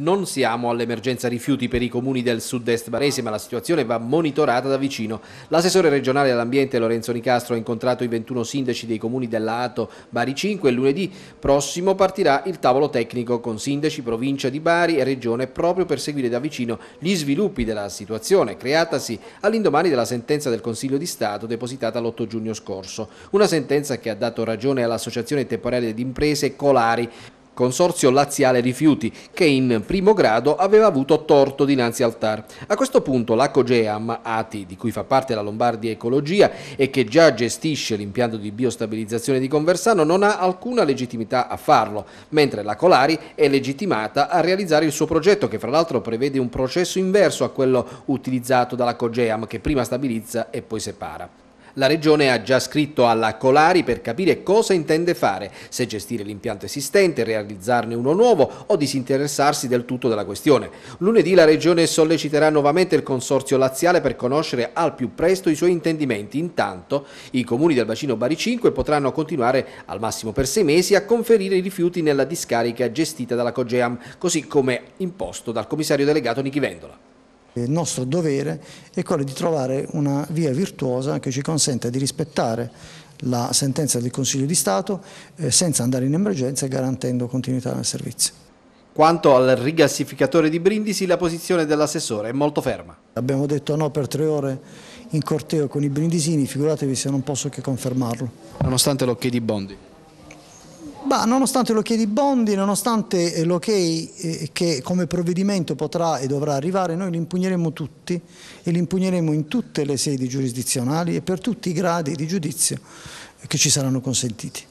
Non siamo all'emergenza rifiuti per i comuni del sud-est barese, ma la situazione va monitorata da vicino. L'assessore regionale all'ambiente Lorenzo Nicastro ha incontrato i 21 sindaci dei comuni dell'Ato Bari 5 e lunedì prossimo partirà il tavolo tecnico con sindaci, provincia di Bari e regione proprio per seguire da vicino gli sviluppi della situazione creatasi all'indomani della sentenza del Consiglio di Stato depositata l'8 giugno scorso. Una sentenza che ha dato ragione all'Associazione Temporanea di Imprese Colari Consorzio Laziale Rifiuti, che in primo grado aveva avuto torto dinanzi al TAR. A questo punto la Cogeam, ATI, di cui fa parte la Lombardia Ecologia e che già gestisce l'impianto di biostabilizzazione di Conversano, non ha alcuna legittimità a farlo, mentre la Colari è legittimata a realizzare il suo progetto, che fra l'altro prevede un processo inverso a quello utilizzato dalla Cogeam, che prima stabilizza e poi separa. La Regione ha già scritto alla Colari per capire cosa intende fare, se gestire l'impianto esistente, realizzarne uno nuovo o disinteressarsi del tutto della questione. Lunedì la Regione solleciterà nuovamente il Consorzio Laziale per conoscere al più presto i suoi intendimenti. Intanto i comuni del bacino Bari 5 potranno continuare al massimo per sei mesi a conferire i rifiuti nella discarica gestita dalla Cogeam, così come imposto dal commissario delegato Nichi Vendola. Il nostro dovere è quello di trovare una via virtuosa che ci consenta di rispettare la sentenza del Consiglio di Stato eh, senza andare in emergenza e garantendo continuità nel servizio. Quanto al rigassificatore di Brindisi la posizione dell'assessore è molto ferma. Abbiamo detto no per tre ore in corteo con i brindisini, figuratevi se non posso che confermarlo. Nonostante l'ok di Bondi? Ma nonostante l'ok di Bondi, nonostante eh, l'ok eh, che come provvedimento potrà e dovrà arrivare, noi l'impugneremo tutti e l'impugneremo in tutte le sedi giurisdizionali e per tutti i gradi di giudizio che ci saranno consentiti.